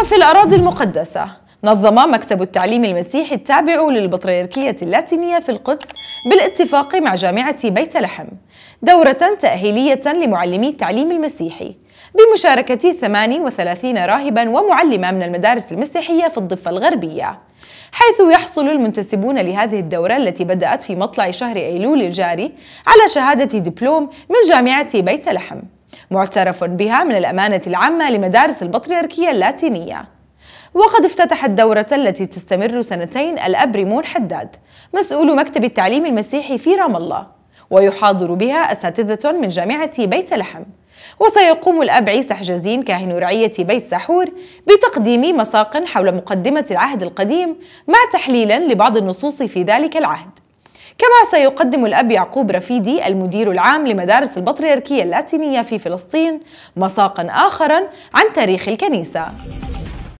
وفي الأراضي المقدسة نظم مكتب التعليم المسيحي التابع للبطريركية اللاتينية في القدس بالاتفاق مع جامعة بيت لحم دورة تأهيلية لمعلمي التعليم المسيحي بمشاركة 38 راهبا ومعلمة من المدارس المسيحية في الضفة الغربية حيث يحصل المنتسبون لهذه الدورة التي بدأت في مطلع شهر أيلول الجاري على شهادة دبلوم من جامعة بيت لحم معترف بها من الأمانة العامة لمدارس البطريركية اللاتينية وقد افتتحت الدورة التي تستمر سنتين الأب ريمون حداد مسؤول مكتب التعليم المسيحي في رام الله ويحاضر بها أساتذة من جامعة بيت لحم وسيقوم الأب عيسى حجازين كاهن رعية بيت سحور بتقديم مساق حول مقدمة العهد القديم مع تحليلا لبعض النصوص في ذلك العهد كما سيقدم الأب يعقوب رفيدي المدير العام لمدارس البطريركية اللاتينية في فلسطين مساقا آخرا عن تاريخ الكنيسة